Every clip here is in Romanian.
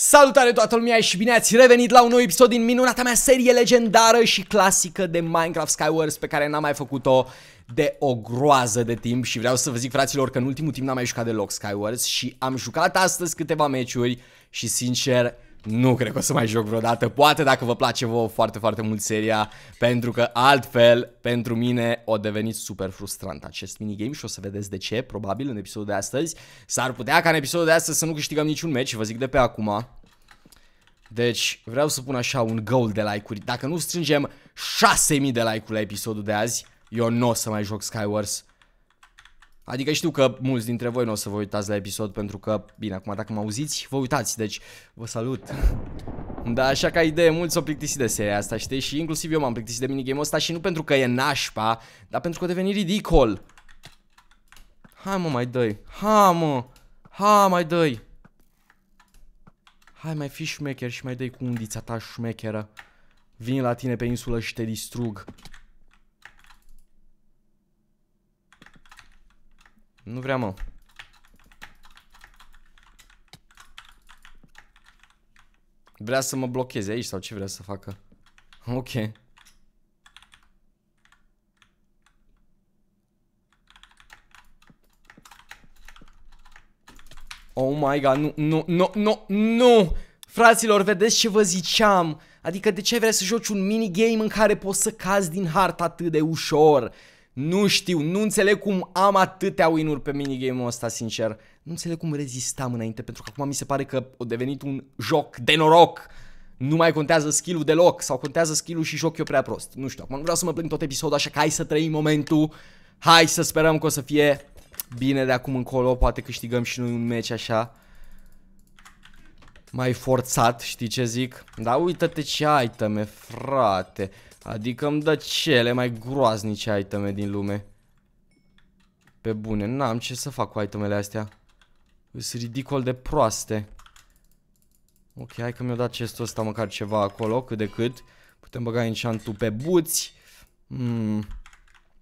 Salutare toată lumea și bine ați revenit la un nou episod din minunata mea serie legendară și clasică de Minecraft Skywars pe care n-am mai făcut-o de o groază de timp și vreau să vă zic fraților că în ultimul timp n-am mai jucat deloc Skywars și am jucat astăzi câteva meciuri și sincer nu cred că o să mai joc vreodată. Poate dacă vă place vouă foarte, foarte mult seria, pentru că altfel, pentru mine, o devenit super frustrant acest minigame și o să vedeți de ce, probabil, în episodul de astăzi. S-ar putea ca în episodul de astăzi să nu câștigăm niciun meci, vă zic de pe acum. Deci, vreau să pun așa un goal de like-uri. Dacă nu strângem 6000 de like-uri la episodul de azi, eu nu o să mai joc Skywars Adică știu că mulți dintre voi nu o să vă uitați la episod pentru că, bine, acum dacă mă auziți, vă uitați, deci vă salut. Da, așa ca idee, mulți s-au plictisit de seria asta, știi? Și inclusiv eu m-am plictisit de minigame-ul ăsta și nu pentru că e nașpa, dar pentru că a devenit ridicol. Hai mă, mai dă-i. ha, mă. Ha, mai dă-i. Hai, mai fi șmecher și mai dă cu undița ta șmecheră. Vin la tine pe insulă și te distrug. Nu vrea, mă. Vrea să mă blocheze aici sau ce vrea să facă? Ok. Oh my god, nu, nu, nu, nu, nu! Fraților, vedeți ce vă ziceam? Adică de ce vrei să joci un minigame în care poți să cazi din hartă atât de ușor? Nu știu, nu înțeleg cum am atâtea win-uri pe minigame-ul ăsta, sincer. Nu înțeleg cum rezistam înainte, pentru că acum mi se pare că a devenit un joc de noroc. Nu mai contează skill-ul deloc, sau contează skill-ul și joc eu prea prost. Nu știu, acum nu vreau să mă plâng tot episodul, așa că hai să trăim momentul. Hai să sperăm că o să fie bine de acum încolo, poate câștigăm și noi un meci așa mai forțat, știi ce zic? Da, uită-te ce iteme, frate. Adică îmi dă cele mai groaznice iteme din lume. Pe bune, n-am ce să fac cu itemele astea. Sunt ridicol de proaste. Ok, hai că mi-a dat chestul ăsta măcar ceva acolo, cât de cât. Putem băga enchantul pe buți. Mm.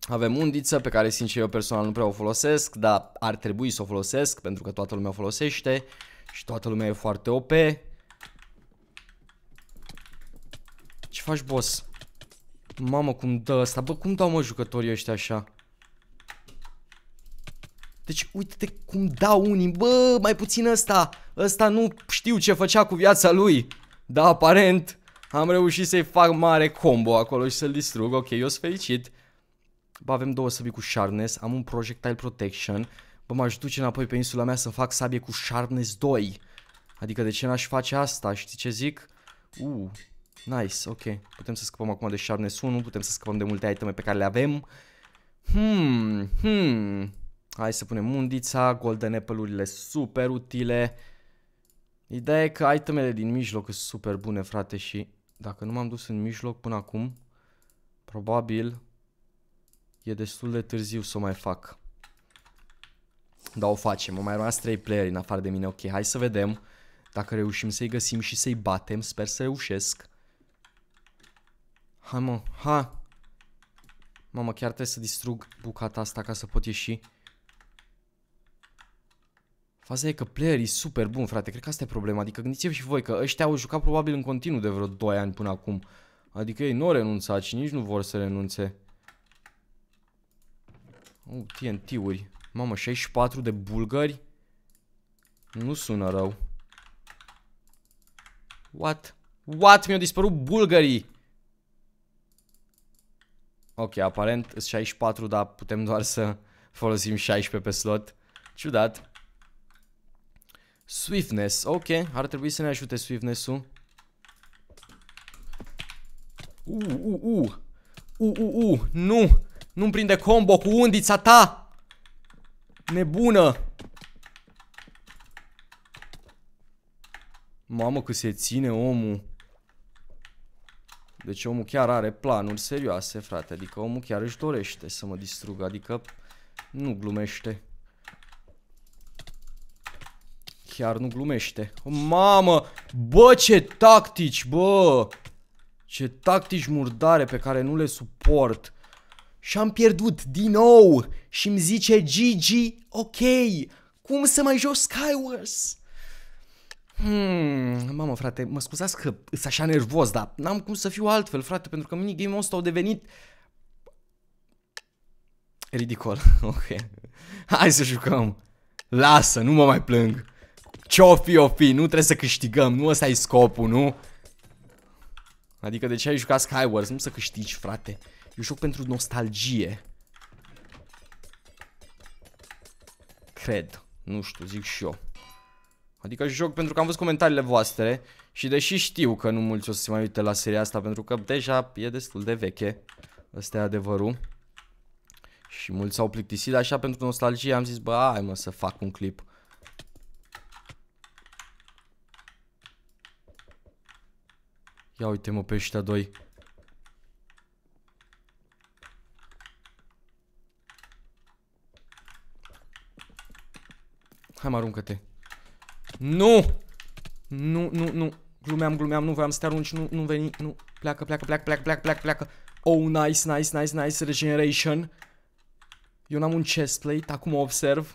Avem undiță pe care sincer eu personal nu prea o folosesc, dar ar trebui să o folosesc pentru că toată lumea o folosește și toată lumea e foarte OP. Ce faci, boss? Mamă, cum dă asta? Bă, cum dau mă jucătorii ăștia așa? Deci uite-te cum dau unii. Bă, mai puțin ăsta. Ăsta nu știu ce făcea cu viața lui. Da, aparent am reușit să-i fac mare combo acolo și să-l distrug. Ok, eu sunt fericit. Bă, avem două săbii cu sharpness. Am un projectile protection. Bă, m-aș duce înapoi pe insula mea să fac sabie cu sharpness 2. Adică de ce n-aș face asta? Știi ce zic? Uh, Nice, ok. Putem să scăpăm acum de Sharpness 1, putem să scăpăm de multe iteme pe care le avem. Hmm, hmm. Hai să punem mundița, golden apple-urile super utile. Ideea e că itemele din mijloc sunt super bune, frate, și dacă nu m-am dus în mijloc până acum, probabil e destul de târziu să o mai fac. Da, o facem. Au mai rămas 3 playeri în afară de mine. Ok, hai să vedem dacă reușim să-i găsim și să-i batem. Sper să reușesc. Hai mă, ha! Mamă, chiar trebuie să distrug bucata asta ca să pot ieși. Faza e că e super bun, frate. Cred că asta e problema. Adică gândiți-vă și voi că ăștia au jucat probabil în continuu de vreo 2 ani până acum. Adică ei nu au renunțat și nici nu vor să renunțe. Oh, TNT-uri. Mamă, 64 de bulgări? Nu sună rău. What? What? Mi-au dispărut bulgării! Ok, aparent sunt 64, dar putem doar să folosim 16 pe slot. Ciudat. Swiftness, ok, ar trebui să ne ajute swiftness-ul. Uh, uh, uh. Uh, uh, uh. Nu! Nu-mi prinde combo cu undița ta! Nebună! Mamă, că se ține omul. Deci omul chiar are planuri serioase, frate. Adică omul chiar își dorește să mă distrugă. Adică nu glumește. Chiar nu glumește. O, mamă! Bă, ce tactici, bă! Ce tactici murdare pe care nu le suport. Și am pierdut din nou. Și îmi zice Gigi, ok, cum să mai joc Skywars? Hmm, mamă frate, mă scuzați că sunt așa nervos, dar n-am cum să fiu altfel, frate, pentru că minigame-ul ăsta au devenit ridicol. ok. Hai să jucăm. Lasă, nu mă mai plâng. Ce-o fi, o fi, nu trebuie să câștigăm, nu ăsta e scopul, nu? Adică de ce ai jucat Skywars? Nu să câștigi, frate. Eu joc pentru nostalgie. Cred. Nu știu, zic și eu. Adică joc pentru că am văzut comentariile voastre și deși știu că nu mulți o să se mai uite la seria asta pentru că deja e destul de veche. Ăsta e adevărul. Și mulți s-au plictisit așa pentru nostalgie am zis bă hai mă să fac un clip. Ia uite mă pe ăștia doi. Hai mă aruncă-te. Nu! Nu, nu, nu. Glumeam, glumeam, nu vreau să te arunci, nu, nu veni, nu. Pleacă, pleacă, pleacă, pleacă, pleacă, pleacă, pleacă. Oh, nice, nice, nice, nice, regeneration. Eu n-am un chestplate, acum observ.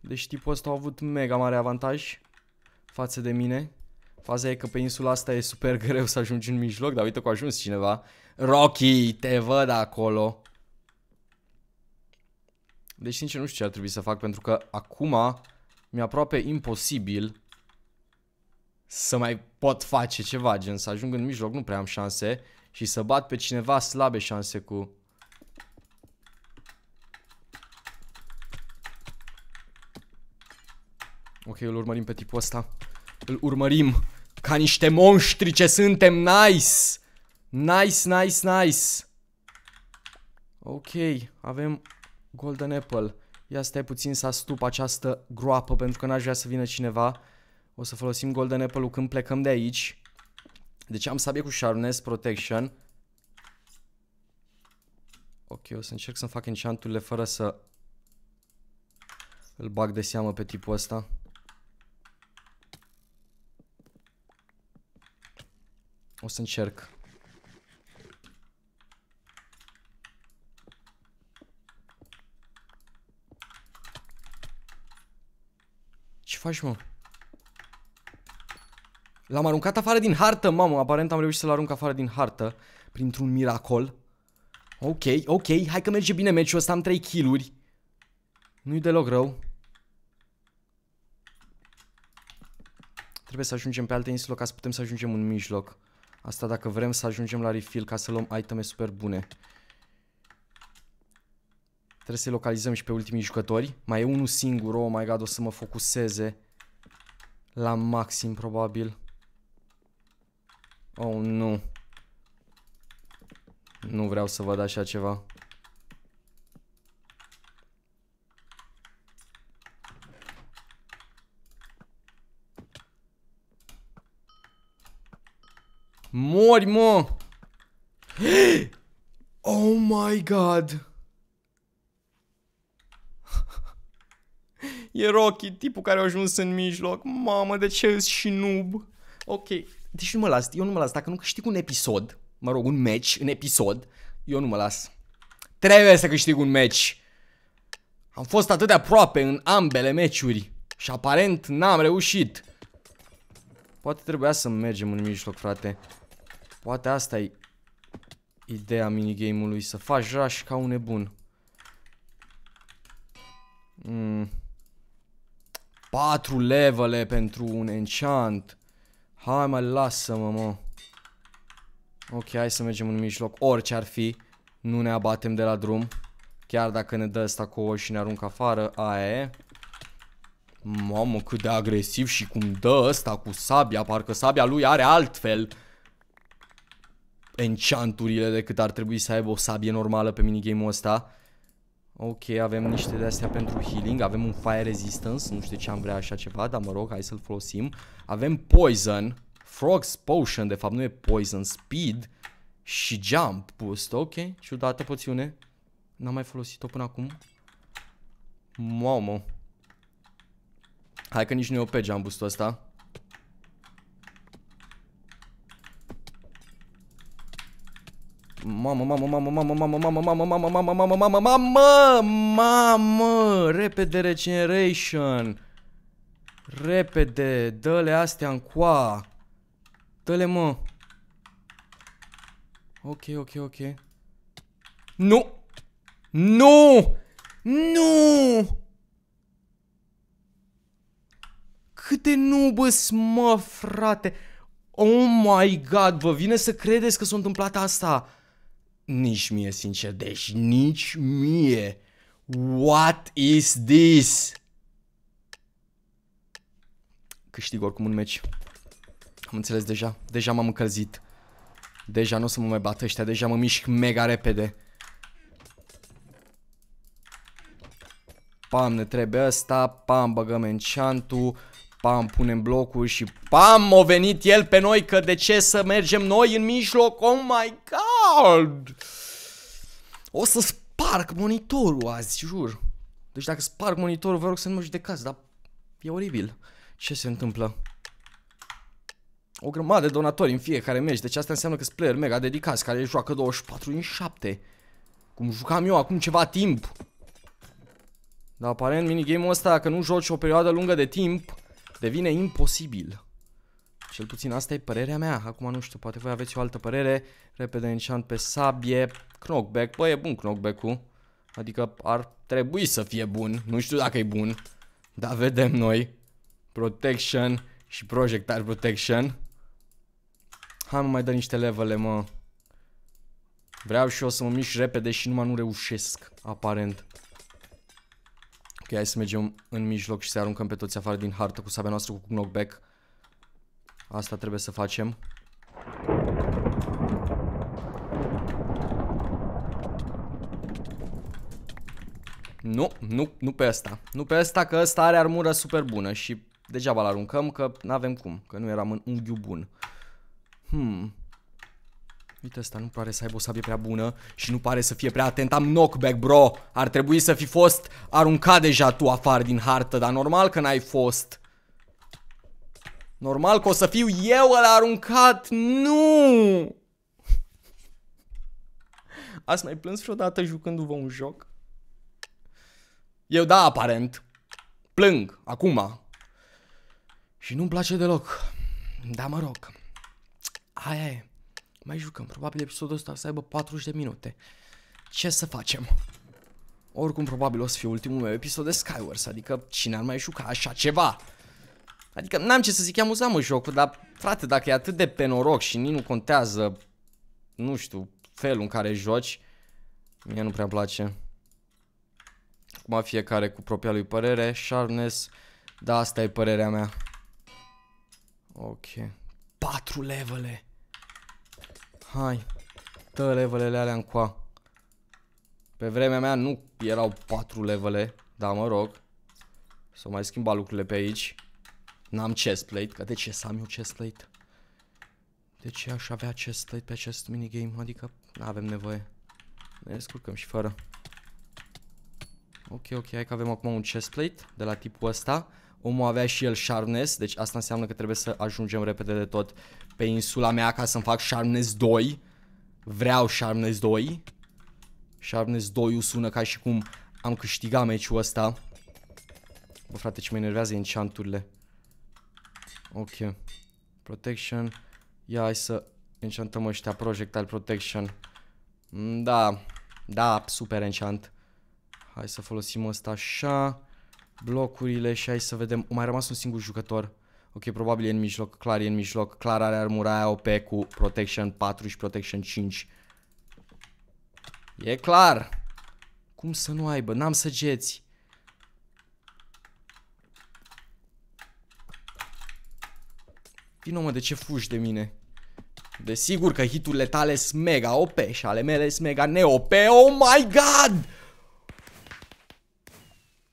Deci tipul ăsta a avut mega mare avantaj față de mine. Faza e că pe insula asta e super greu să ajungi în mijloc, dar uite că a ajuns cineva. Rocky, te văd acolo. Deci sincer nu știu ce ar trebui să fac pentru că acum mi-e aproape imposibil să mai pot face ceva, gen să ajung în mijloc, nu prea am șanse și să bat pe cineva slabe șanse cu... Ok, îl urmărim pe tipul ăsta. Îl urmărim ca niște monștri ce suntem, nice! Nice, nice, nice! Ok, avem Golden Apple. Ia stai puțin să astup această groapă pentru că n-aș vrea să vină cineva. O să folosim Golden Apple-ul când plecăm de aici. Deci am sabie cu Sharpness Protection. Ok, o să încerc să-mi fac enchant fără să îl bag de seamă pe tipul ăsta. O să încerc. faci, mă? L-am aruncat afară din hartă, mamă. Aparent am reușit să-l arunc afară din hartă. Printr-un miracol. Ok, ok. Hai că merge bine meciul ăsta. Am 3 kill-uri. Nu-i deloc rău. Trebuie să ajungem pe alte insule ca să putem să ajungem în mijloc. Asta dacă vrem să ajungem la refill ca să luăm iteme super bune. Trebuie să-i localizăm și pe ultimii jucători. Mai e unul singur, oh my god, o să mă focuseze la maxim probabil. Oh, nu. Nu vreau să văd așa ceva. Mori, mă! Oh my god! E Rocky, tipul care a ajuns în mijloc. Mamă, de ce ești și nub? Ok. Deci nu mă las, eu nu mă las. Dacă nu câștig un episod, mă rog, un match, un episod, eu nu mă las. Trebuie să câștig un match. Am fost atât de aproape în ambele meciuri și aparent n-am reușit. Poate trebuia să mergem în mijloc, frate. Poate asta e ideea minigame-ului, să faci rush ca un nebun. Mm. Patru levele pentru un enchant. Hai mai lasă-mă, mă. Ok, hai să mergem în mijloc. Orice ar fi, nu ne abatem de la drum. Chiar dacă ne dă asta cu și ne aruncă afară, aia e. Mamă, cât de agresiv și cum dă asta cu sabia, parcă sabia lui are altfel enchanturile decât ar trebui să aibă o sabie normală pe minigame-ul ăsta. Ok, avem niște de-astea pentru healing, avem un fire resistance, nu știu ce am vrea așa ceva, dar mă rog, hai să-l folosim. Avem poison, frog's potion, de fapt nu e poison, speed și jump boost, ok, ciudată poțiune. N-am mai folosit-o până acum. Mamă. Hai că nici nu e OP jump boost-ul ăsta. mamă, mamă, mamă, mamă, mamă, mamă, mamă, mamă, mamă, mamă, mamă, mamă, mamă, repede regeneration. Repede, dă-le astea coa. Dă-le, mă. Ok, ok, ok. Nu! Nu! Nu! Câte de nu, bă, mă, frate! Oh my god, vă vine să credeți că s-a întâmplat asta? Nici mie, sincer, deci nici mie. What is this? Câștig oricum un meci. Am înțeles deja. Deja m-am încălzit. Deja nu o să mă mai bată ăștia. Deja mă mișc mega repede. Pam, ne trebuie ăsta. Pam, băgăm enchantul. Pam, punem blocul și pam, o venit el pe noi că de ce să mergem noi în mijloc? Oh my god! God! O să sparg monitorul azi, jur. Deci dacă sparg monitorul, vă rog să nu mă judecați, dar e oribil. Ce se întâmplă? O grămadă de donatori în fiecare meci, deci asta înseamnă că sunt player mega dedicați, care joacă 24 în 7. Cum jucam eu acum ceva timp. Dar aparent minigame-ul ăsta, dacă nu joci o perioadă lungă de timp, devine imposibil. Cel puțin asta e părerea mea. Acum nu știu, poate voi aveți o altă părere. Repede enchant pe sabie. Knockback. Bă, e bun knockback-ul. Adică ar trebui să fie bun. Nu știu dacă e bun. Dar vedem noi. Protection și projectile protection. Hai mă, mai dă niște levele, mă. Vreau și eu să mă mișc repede și numai nu reușesc, aparent. Ok, hai să mergem în mijloc și să aruncăm pe toți afară din hartă cu sabia noastră cu knockback. Asta trebuie să facem. Nu, nu, nu pe asta. Nu pe asta, că ăsta are armură super bună și degeaba l-aruncăm, că n-avem cum, că nu eram în unghiu bun. Hmm. Uite asta nu pare să aibă o sabie prea bună și nu pare să fie prea atent. Am knockback, bro. Ar trebui să fi fost aruncat deja tu afară din hartă, dar normal că n-ai fost. Normal că o să fiu eu ăla aruncat. Nu! Ați mai plâns vreodată jucându-vă un joc? Eu da, aparent. Plâng, acum. Și nu-mi place deloc. Da, mă rog. Aia e. Mai jucăm. Probabil episodul ăsta să aibă 40 de minute. Ce să facem? Oricum, probabil o să fie ultimul meu episod de Skywars, adică cine ar mai juca așa ceva? Adică n-am ce să zic, e amuzant mă jocul, dar frate, dacă e atât de pe noroc și nici nu contează, nu știu, felul în care joci, mie nu prea place. Acum fiecare cu propria lui părere, sharpness, da, asta e părerea mea. Ok. Patru levele. Hai, dă levelele alea încoa. Pe vremea mea nu erau patru levele, dar mă rog. Să mai schimba lucrurile pe aici. N-am chestplate, că de ce să am eu chestplate? De ce aș avea chestplate pe acest minigame? Adică n-avem nevoie. Ne descurcăm și fără. Ok, ok, hai că avem acum un chestplate de la tipul ăsta. Omul avea și el sharpness, deci asta înseamnă că trebuie să ajungem repede de tot pe insula mea ca să-mi fac sharpness 2. Vreau sharpness 2. Sharpness 2 sună ca și cum am câștigat meciul ăsta. Bă, frate, ce mă enervează enchanturile. Ok. Protection. Ia hai să enchantăm ăștia projectile protection. Mm, da. Da, super enchant. Hai să folosim ăsta așa. Blocurile și hai să vedem. O, mai rămas un singur jucător. Ok, probabil e în mijloc. Clar e în mijloc. Clar are armura aia OP cu protection 4 și protection 5. E clar. Cum să nu aibă? N-am săgeți. Vino mă, de ce fugi de mine? Desigur că hiturile tale sunt mega OP și ale mele sunt mega neOP. Oh my god!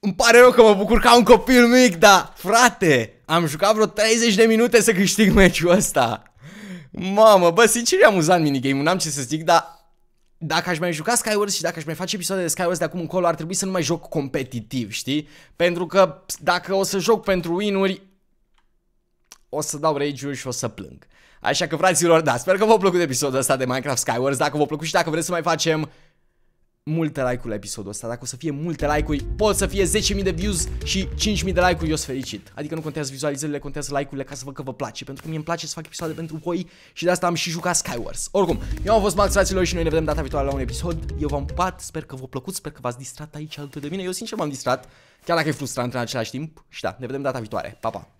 Îmi pare rău că mă bucur ca un copil mic, dar frate, am jucat vreo 30 de minute să câștig meciul ăsta. Mamă, bă, sincer e amuzant minigame-ul, n-am ce să zic, dar dacă aș mai juca Skywars și dacă aș mai face episoade de Skywars de acum încolo, ar trebui să nu mai joc competitiv, știi? Pentru că dacă o să joc pentru win-uri, o să dau rage și o să plâng. Așa că, fraților, da, sper că v-a plăcut episodul ăsta de Minecraft Skywars. Dacă v-a plăcut și dacă vreți să mai facem multe like-uri la episodul ăsta. Dacă o să fie multe like-uri, pot să fie 10.000 de views și 5.000 de like-uri, eu sunt fericit. Adică nu contează vizualizările, contează like-urile ca să văd că vă place, pentru că mie îmi place să fac episoade pentru voi și de asta am și jucat Skywars. Oricum, eu am fost Max, fraților, și noi ne vedem data viitoare la un episod. Eu v-am pat, sper că v-a plăcut, sper că v-ați distrat aici alături de mine. Eu sincer m-am distrat, chiar dacă e frustrant în același timp. Și da, ne vedem data viitoare. Pa, pa!